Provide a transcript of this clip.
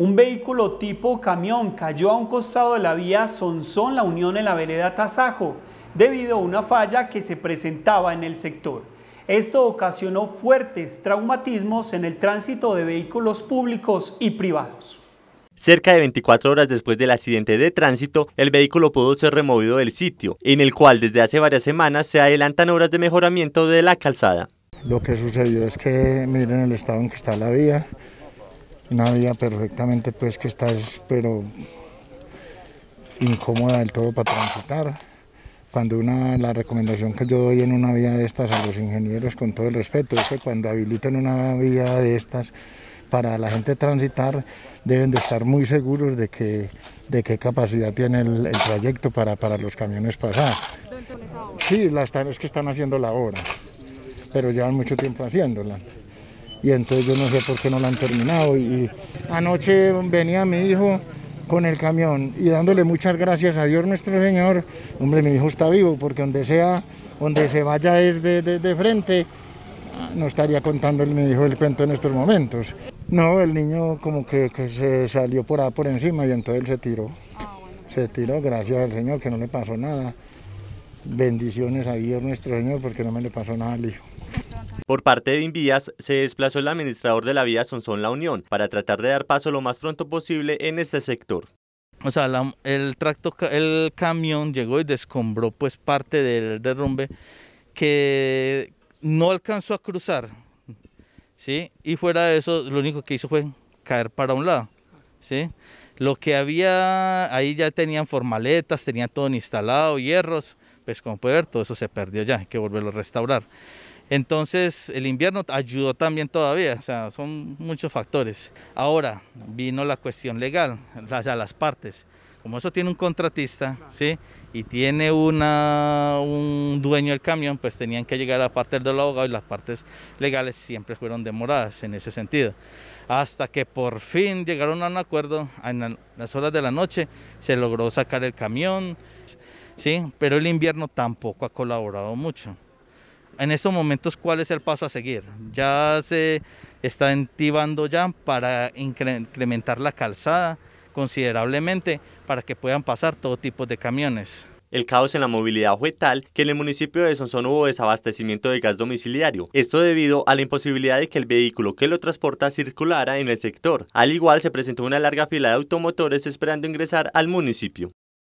Un vehículo tipo camión cayó a un costado de la vía Sonsón La Unión en la vereda Tasajo debido a una falla que se presentaba en el sector. Esto ocasionó fuertes traumatismos en el tránsito de vehículos públicos y privados. Cerca de 24 horas después del accidente de tránsito, el vehículo pudo ser removido del sitio, en el cual desde hace varias semanas se adelantan horas de mejoramiento de la calzada. Lo que sucedió es que miren el estado en que está la vía, una vía perfectamente pues que estás pero incómoda del todo para transitar. Cuando una, la recomendación que yo doy en una vía de estas a los ingenieros con todo el respeto es que cuando habiliten una vía de estas para la gente transitar deben de estar muy seguros de que de qué capacidad tiene el, trayecto para, para, los camiones pasar. Sí, las es que están haciendo la obra, pero llevan mucho tiempo haciéndola y entonces yo no sé por qué no la han terminado. Y, anoche venía mi hijo con el camión y dándole muchas gracias a Dios nuestro Señor, hombre, mi hijo está vivo porque donde sea, donde se vaya a ir de, frente, no estaría contando mi hijo el cuento en estos momentos. No, el niño como que, se salió por, por encima y entonces él se tiró. Se tiró, gracias al Señor, que no le pasó nada. Bendiciones a Dios nuestro Señor porque no me le pasó nada al hijo. Por parte de Invías, se desplazó el administrador de la vía Sonsón La Unión para tratar de dar paso lo más pronto posible en este sector. O sea, el, tracto, el camión llegó y descombró pues parte del derrumbe que no alcanzó a cruzar, ¿sí? Y fuera de eso, lo único que hizo fue caer para un lado, ¿sí? Lo que había, ahí ya tenían formaletas, tenían todo instalado, hierros, pues como puede ver, todo eso se perdió ya, hay que volverlo a restaurar. Entonces el invierno ayudó también todavía, o sea, son muchos factores. Ahora vino la cuestión legal, o sea, las partes. Como eso tiene un contratista, ¿sí? Y tiene un dueño del camión, pues tenían que llegar a parte del abogado y las partes legales siempre fueron demoradas en ese sentido. Hasta que por fin llegaron a un acuerdo, en las horas de la noche se logró sacar el camión, ¿sí? Pero el invierno tampoco ha colaborado mucho en estos momentos, ¿cuál es el paso a seguir? Ya se está activando ya para incrementar la calzada considerablemente para que puedan pasar todo tipo de camiones. El caos en la movilidad fue tal que en el municipio de Sonsón hubo desabastecimiento de gas domiciliario, esto debido a la imposibilidad de que el vehículo que lo transporta circulara en el sector. Al igual se presentó una larga fila de automotores esperando ingresar al municipio.